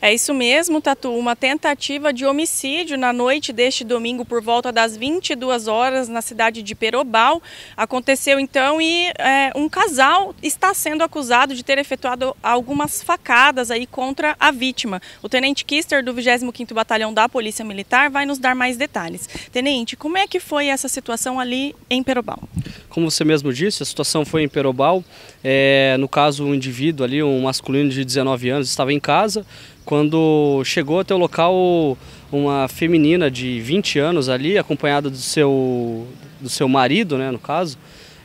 É isso mesmo, Tatu. Uma tentativa de homicídio na noite deste domingo por volta das 22 horas na cidade de Perobal aconteceu então e é, um casal está sendo acusado de ter efetuado algumas facadas aí contra a vítima. O tenente Kister do 25º Batalhão da Polícia Militar vai nos dar mais detalhes. Tenente, como é que foi essa situação ali em Perobal? Como você mesmo disse, a situação foi em Perobal. É, no caso, um indivíduo ali, um masculino de 19 anos, estava em casa quando chegou até o local uma feminina de 20 anos ali, acompanhada do seu, do seu marido, né, no caso,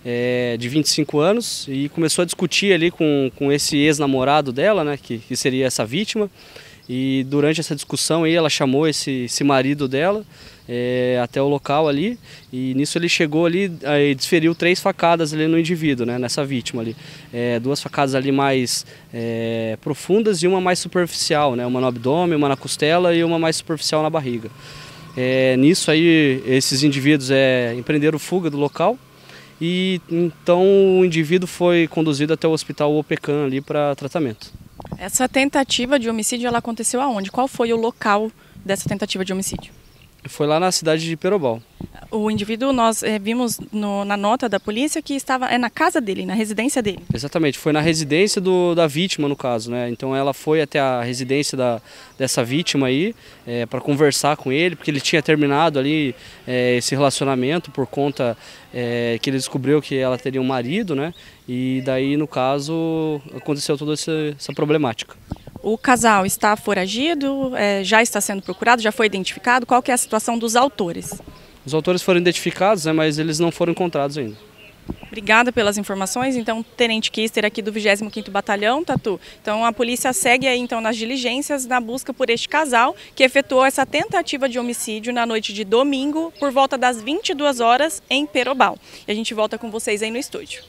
é, de 25 anos, e começou a discutir ali com, com esse ex-namorado dela, né, que, que seria essa vítima. E durante essa discussão aí, ela chamou esse, esse marido dela é, até o local ali e nisso ele chegou ali e desferiu três facadas ali no indivíduo, né, nessa vítima ali. É, duas facadas ali mais é, profundas e uma mais superficial, né, uma no abdômen, uma na costela e uma mais superficial na barriga. É, nisso aí esses indivíduos é, empreenderam fuga do local e então o indivíduo foi conduzido até o hospital OPECAN ali para tratamento. Essa tentativa de homicídio ela aconteceu aonde? Qual foi o local dessa tentativa de homicídio? Foi lá na cidade de Perobal. O indivíduo, nós é, vimos no, na nota da polícia que estava é na casa dele, na residência dele. Exatamente, foi na residência do, da vítima, no caso, né? Então ela foi até a residência da, dessa vítima aí é, eh, para conversar com ele, porque ele tinha terminado ali é, esse relacionamento por conta que ele descobriu que ela teria um marido, né? E daí, no caso, aconteceu toda essa, essa problemática. O casal está foragido, é, já está sendo procurado, já foi identificado? Qual que é a situação dos autores? Os autores foram identificados, né, mas eles não foram encontrados ainda. Obrigada pelas informações. Então, Tenente Kister aqui do 25º Batalhão, Tatu. Então, a polícia segue aí então nas diligências na busca por este casal que efetuou essa tentativa de homicídio na noite de domingo por volta das 22 horas em Perobal. E a gente volta com vocês aí no estúdio.